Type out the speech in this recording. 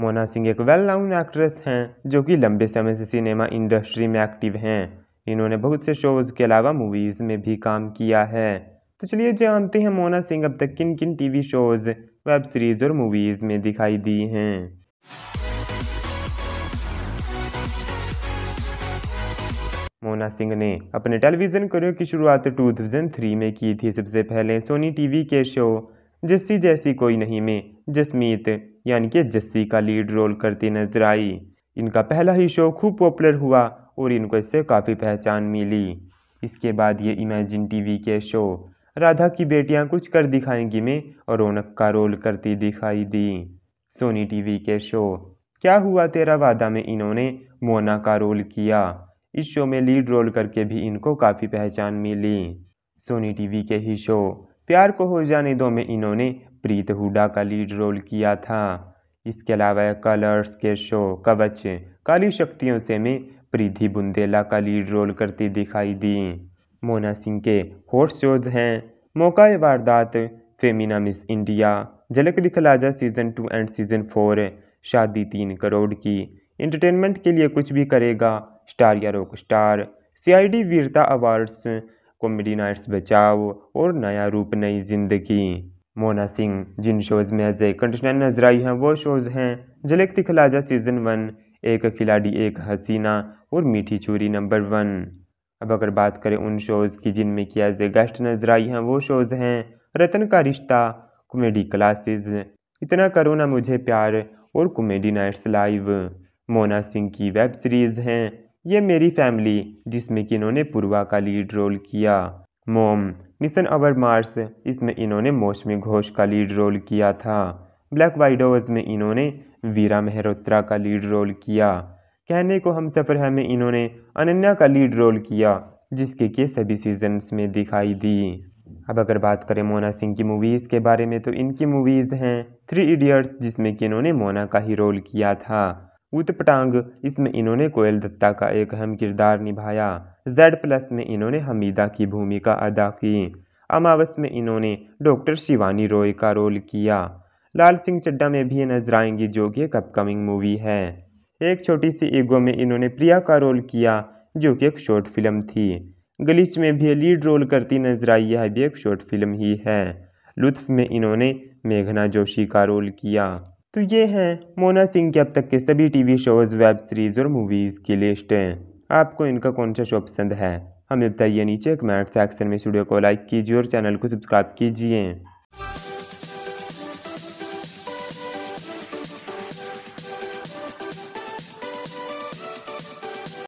मोना सिंह एक well known actress हैं जो कि लंबे समय से सिनेमा इंडस्ट्री में एक्टिव हैं इन्होंने बहुत से शोज़ के अलावा मूवीज़ में भी काम किया है तो चलिए जानते हैं मोना सिंह अब तक किन किन टीवी शोज़ वेब सीरीज़ और मूवीज़ में दिखाई दी हैं मोना सिंह ने अपने टेलीविज़न करियर की शुरुआत 2003 में की थी सबसे पहले सोनी टीवी के शो जिस्सी जैसी कोई नहीं में जसमीत यानी कि जस्सी का लीड रोल करती नजर आई इनका पहला ही शो खूब पॉपुलर हुआ और इनको इससे काफ़ी पहचान मिली इसके बाद ये इमेजिन टीवी के शो राधा की बेटियां कुछ कर दिखाएंगी में और रौनक का रोल करती दिखाई दी सोनी टीवी के शो क्या हुआ तेरा वादा में इन्होंने मोना का रोल किया इस शो में लीड रोल करके भी इनको काफ़ी पहचान मिली सोनी टीवी के ही शो प्यार को हो जाने दो में इन्होंने प्रीत हुडा का लीड रोल किया था इसके अलावा कलर्स के शो कवच काली शक्तियों से में प्रीति बुंदेला का लीड रोल करती दिखाई दी मोना सिंह के हॉट शोज हैं मौका वारदात Femina Miss India Jhalak Dikhlaja season two and season four शादी तीन करोड़ की एंटरटेनमेंट के लिए कुछ भी करेगा स्टार या रॉक स्टार सीआईडी वीरता अवार्ड्स कॉमेडी नाइट्स बचाओ और नया रूप नई जिंदगी मोना सिंह जिन शोज़ में अजय ए कंटेस्टेंट नजर आई हैं वो शोज़ हैं जलेक खिलाजा सीज़न वन एक खिलाड़ी एक हसीना और मीठी चूरी नंबर वन अब अगर बात करें उन शोज़ की जिनमें किया अजय गेस्ट नजर आई हैं वो शोज़ हैं रतन का रिश्ता कॉमेडी क्लासेस इतना करो ना मुझे प्यार और comedy nights live Mona Singh की वेब सीरीज़ हैं ये मेरी फैमिली जिसमें कि इन्होंने पूर्वा का लीड रोल किया मोम मिशन अवर मार्स इसमें इन्होंने मौसमी घोष का लीड रोल किया था ब्लैक वाइडोज में इन्होंने वीरा मेहरोत्रा का लीड रोल किया कहने को हम सफ़र है में इन्होंने अनन्या का लीड रोल किया जिसके के सभी सीजन्स में दिखाई दी अब अगर बात करें मोना सिंह की मूवीज़ के बारे में तो इनकी मूवीज़ हैं थ्री इडियट्स जिसमें कि इन्होंने मोना का ही रोल किया था उत्पटांग इसमें इन्होंने कोयल दत्ता का एक अहम किरदार निभाया जेड प्लस में इन्होंने हमीदा की भूमिका अदा की अमावस में इन्होंने डॉक्टर शिवानी रॉय का रोल किया लाल सिंह चड्डा में भी नजर आएंगी जो कि एक अपकमिंग मूवी है एक छोटी सी ईगो में इन्होंने प्रिया का रोल किया जो कि एक शॉर्ट फिल्म थी गलीच में भी लीड रोल करती नजर आई यह भी एक शॉर्ट फिल्म ही है लुत्फ में इन्होंने मेघना जोशी का रोल किया तो ये हैं मोना सिंह के अब तक के सभी टीवी शोज़ वेब सीरीज़ और मूवीज़ की लिस्ट आपको इनका कौन सा शो पसंद है हमें बताइए नीचे कमेंट सेक्शन में स्टूडियो को लाइक कीजिए और चैनल को सब्सक्राइब कीजिए